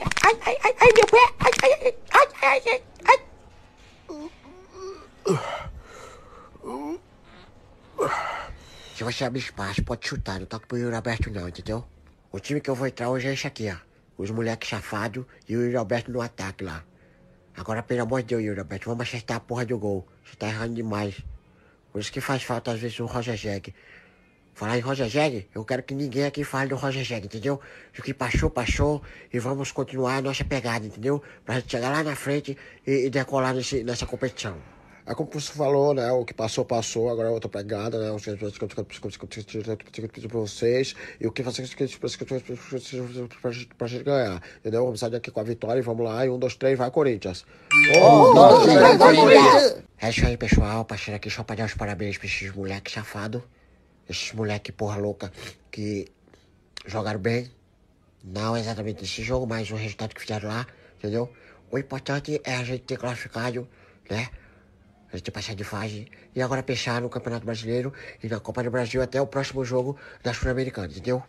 ai, ai, ai, ai, meu pé, ai, ai, ai, ai, ai, Se você abrir espaço, pode chutar, não tá com o Yuri Alberto não, entendeu? O time que eu vou entrar hoje é esse aqui, ó. Os moleques safados e o Yuri Alberto no ataque lá. Agora, pelo amor de Deus, Yuri Alberto, vamos acertar a porra do gol. Você tá errando demais. Por isso que faz falta às vezes um Roger Jack. Falar em Roger Jeg, eu quero que ninguém aqui fale do Roger Jeg, entendeu? O que passou, passou e vamos continuar a nossa pegada, entendeu? Pra gente chegar lá na frente e, e decolar nesse, nessa competição. É como você falou, né? O que passou, passou, agora é outra pegada, né? Os pra vocês e o que fazer pra gente ganhar, entendeu? Vamos sair daqui com a vitória e vamos lá. E um, dois, três, vai Corinthians. dois, três, É isso aí, pessoal. Passando aqui só pra dar os parabéns pra esses moleques safados esses moleques porra louca que jogaram bem. Não exatamente nesse jogo, mas o resultado que fizeram lá, entendeu? O importante é a gente ter classificado, né? A gente passar de fase e agora fechar no Campeonato Brasileiro e na Copa do Brasil até o próximo jogo da Sul-Americana, entendeu?